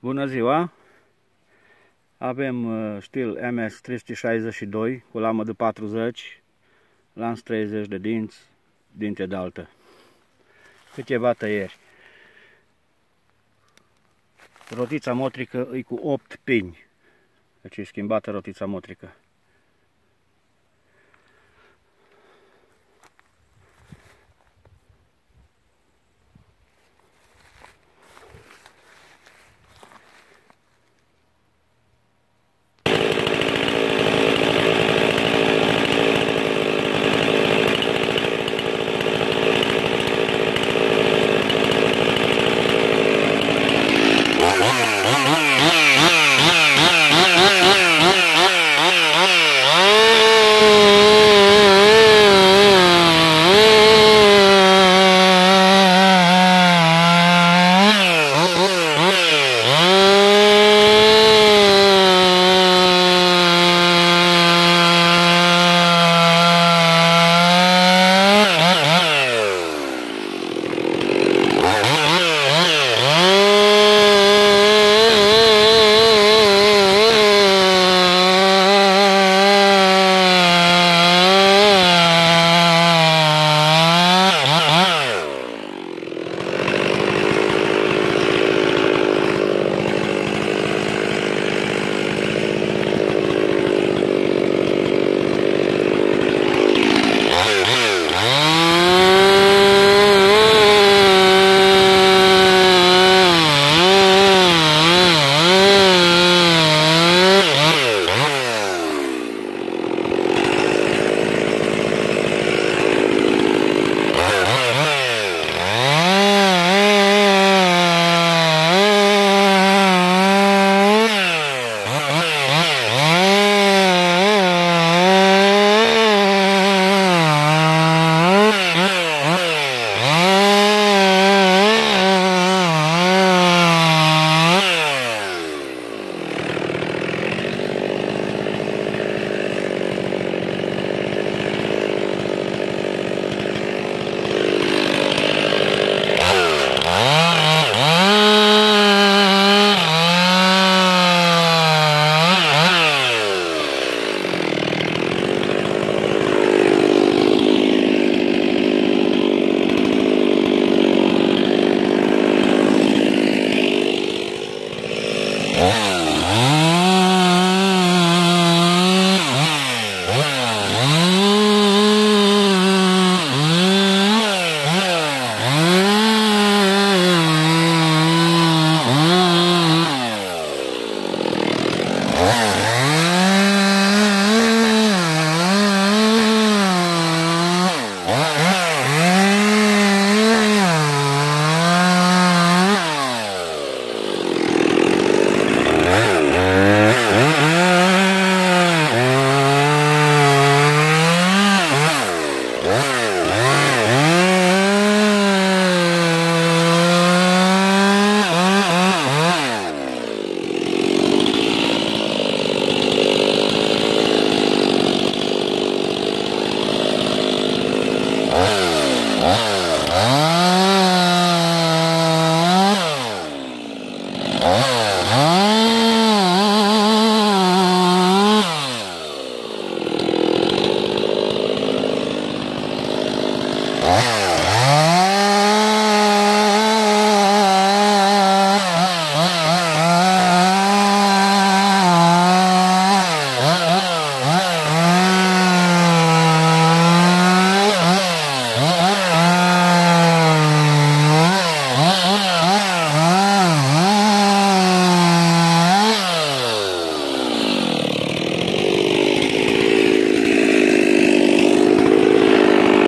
Bună ziua! Avem stil uh, MS362 cu lamă de 40, lans 30 de dinți, dinte de altă. Câteva tăieri. Rotița motrică e cu 8 pini. Deci e schimbată rotița motrică.